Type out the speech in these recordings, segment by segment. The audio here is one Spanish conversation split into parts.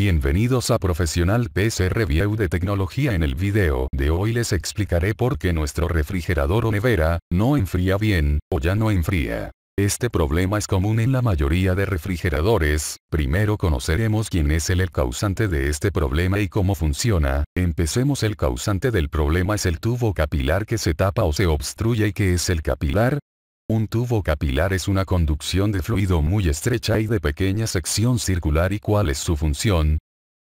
Bienvenidos a Profesional PC Review de Tecnología en el video de hoy les explicaré por qué nuestro refrigerador o nevera, no enfría bien, o ya no enfría. Este problema es común en la mayoría de refrigeradores, primero conoceremos quién es el, causante de este problema y cómo funciona, empecemos el causante del problema es el tubo capilar que se tapa o se obstruye y que es el capilar, un tubo capilar es una conducción de fluido muy estrecha y de pequeña sección circular y cuál es su función.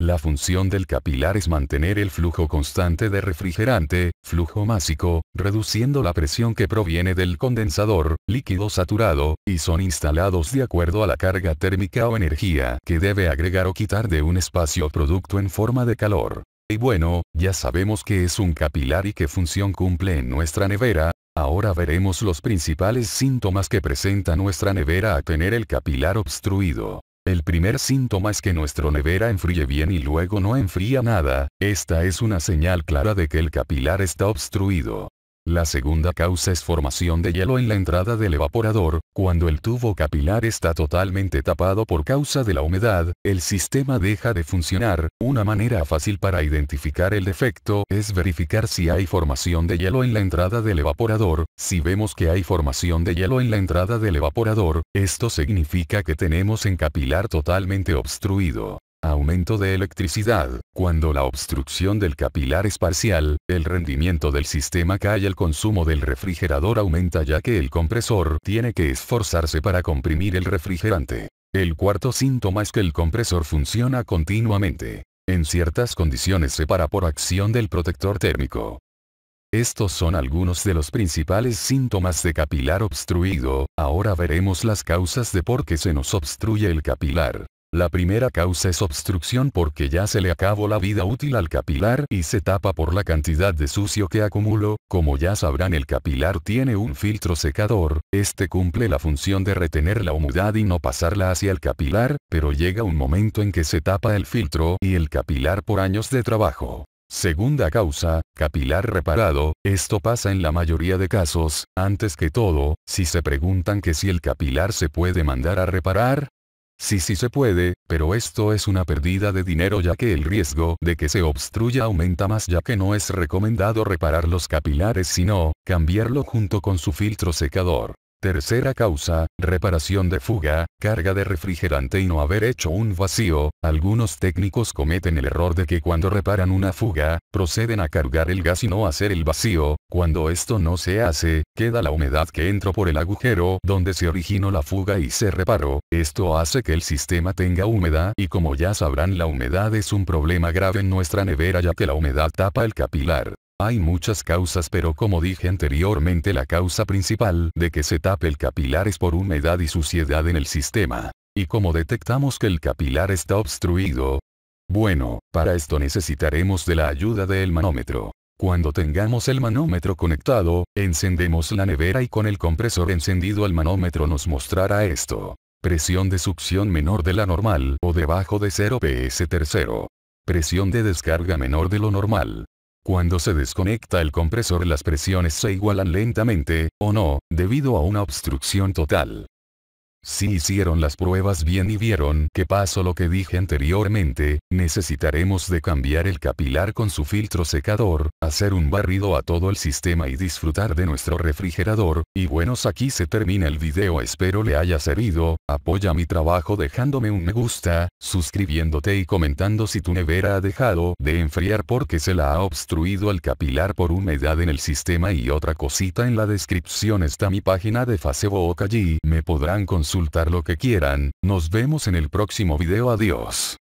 La función del capilar es mantener el flujo constante de refrigerante, flujo másico, reduciendo la presión que proviene del condensador, líquido saturado, y son instalados de acuerdo a la carga térmica o energía que debe agregar o quitar de un espacio producto en forma de calor. Y bueno, ya sabemos que es un capilar y qué función cumple en nuestra nevera, Ahora veremos los principales síntomas que presenta nuestra nevera a tener el capilar obstruido. El primer síntoma es que nuestro nevera enfríe bien y luego no enfría nada, esta es una señal clara de que el capilar está obstruido. La segunda causa es formación de hielo en la entrada del evaporador, cuando el tubo capilar está totalmente tapado por causa de la humedad, el sistema deja de funcionar, una manera fácil para identificar el defecto es verificar si hay formación de hielo en la entrada del evaporador, si vemos que hay formación de hielo en la entrada del evaporador, esto significa que tenemos en capilar totalmente obstruido aumento de electricidad. Cuando la obstrucción del capilar es parcial, el rendimiento del sistema cae y el consumo del refrigerador aumenta ya que el compresor tiene que esforzarse para comprimir el refrigerante. El cuarto síntoma es que el compresor funciona continuamente. En ciertas condiciones se para por acción del protector térmico. Estos son algunos de los principales síntomas de capilar obstruido, ahora veremos las causas de por qué se nos obstruye el capilar. La primera causa es obstrucción porque ya se le acabó la vida útil al capilar y se tapa por la cantidad de sucio que acumuló, como ya sabrán el capilar tiene un filtro secador, este cumple la función de retener la humedad y no pasarla hacia el capilar, pero llega un momento en que se tapa el filtro y el capilar por años de trabajo. Segunda causa, capilar reparado, esto pasa en la mayoría de casos, antes que todo, si se preguntan que si el capilar se puede mandar a reparar, Sí sí se puede, pero esto es una pérdida de dinero ya que el riesgo de que se obstruya aumenta más ya que no es recomendado reparar los capilares sino, cambiarlo junto con su filtro secador. Tercera causa, reparación de fuga, carga de refrigerante y no haber hecho un vacío. Algunos técnicos cometen el error de que cuando reparan una fuga, proceden a cargar el gas y no hacer el vacío. Cuando esto no se hace, queda la humedad que entró por el agujero donde se originó la fuga y se reparó. Esto hace que el sistema tenga humedad y como ya sabrán la humedad es un problema grave en nuestra nevera ya que la humedad tapa el capilar. Hay muchas causas pero como dije anteriormente la causa principal de que se tape el capilar es por humedad y suciedad en el sistema. ¿Y como detectamos que el capilar está obstruido? Bueno, para esto necesitaremos de la ayuda del manómetro. Cuando tengamos el manómetro conectado, encendemos la nevera y con el compresor encendido el manómetro nos mostrará esto. Presión de succión menor de la normal o debajo de 0 PS 3 Presión de descarga menor de lo normal. Cuando se desconecta el compresor las presiones se igualan lentamente, o no, debido a una obstrucción total. Si hicieron las pruebas bien y vieron que pasó lo que dije anteriormente, necesitaremos de cambiar el capilar con su filtro secador, hacer un barrido a todo el sistema y disfrutar de nuestro refrigerador, y buenos aquí se termina el video espero le haya servido, apoya mi trabajo dejándome un me gusta, suscribiéndote y comentando si tu nevera ha dejado de enfriar porque se la ha obstruido el capilar por humedad en el sistema y otra cosita en la descripción está mi página de Facebook allí me podrán conseguir consultar lo que quieran, nos vemos en el próximo video adiós.